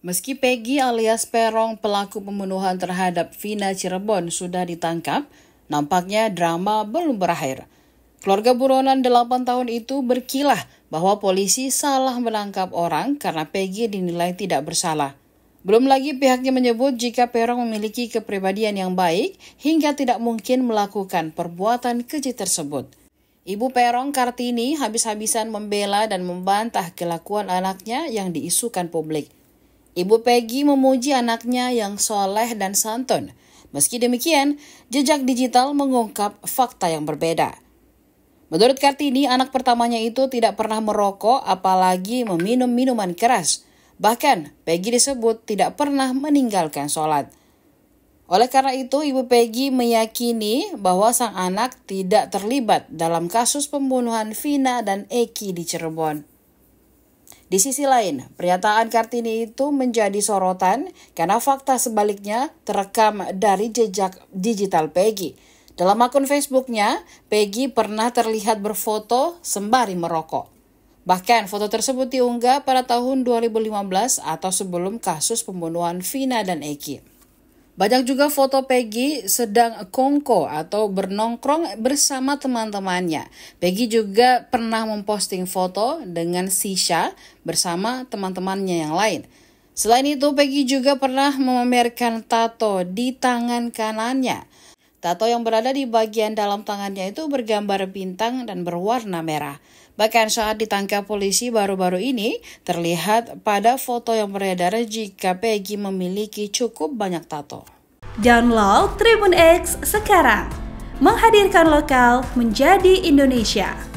Meski Peggy alias Perong pelaku pembunuhan terhadap Vina Cirebon sudah ditangkap, nampaknya drama belum berakhir. Keluarga buronan 8 tahun itu berkilah bahwa polisi salah menangkap orang karena Peggy dinilai tidak bersalah. Belum lagi pihaknya menyebut jika Perong memiliki kepribadian yang baik hingga tidak mungkin melakukan perbuatan keji tersebut. Ibu Perong Kartini habis-habisan membela dan membantah kelakuan anaknya yang diisukan publik. Ibu Peggy memuji anaknya yang soleh dan santun. Meski demikian, jejak digital mengungkap fakta yang berbeda. Menurut Kartini, anak pertamanya itu tidak pernah merokok apalagi meminum minuman keras. Bahkan, Peggy disebut tidak pernah meninggalkan sholat. Oleh karena itu, Ibu Peggy meyakini bahwa sang anak tidak terlibat dalam kasus pembunuhan Vina dan Eki di Cirebon. Di sisi lain, pernyataan Kartini itu menjadi sorotan karena fakta sebaliknya terekam dari jejak digital Peggy. Dalam akun Facebooknya, Peggy pernah terlihat berfoto sembari merokok. Bahkan foto tersebut diunggah pada tahun 2015 atau sebelum kasus pembunuhan Vina dan Eki. Banyak juga foto Peggy sedang kongko atau bernongkrong bersama teman-temannya. Peggy juga pernah memposting foto dengan Sisha bersama teman-temannya yang lain. Selain itu, Peggy juga pernah memamerkan tato di tangan kanannya. Tato yang berada di bagian dalam tangannya itu bergambar bintang dan berwarna merah. Bahkan saat ditangkap polisi baru-baru ini, terlihat pada foto yang beredar jika Peggy memiliki cukup banyak tato. Download Tribun X sekarang, menghadirkan lokal menjadi Indonesia.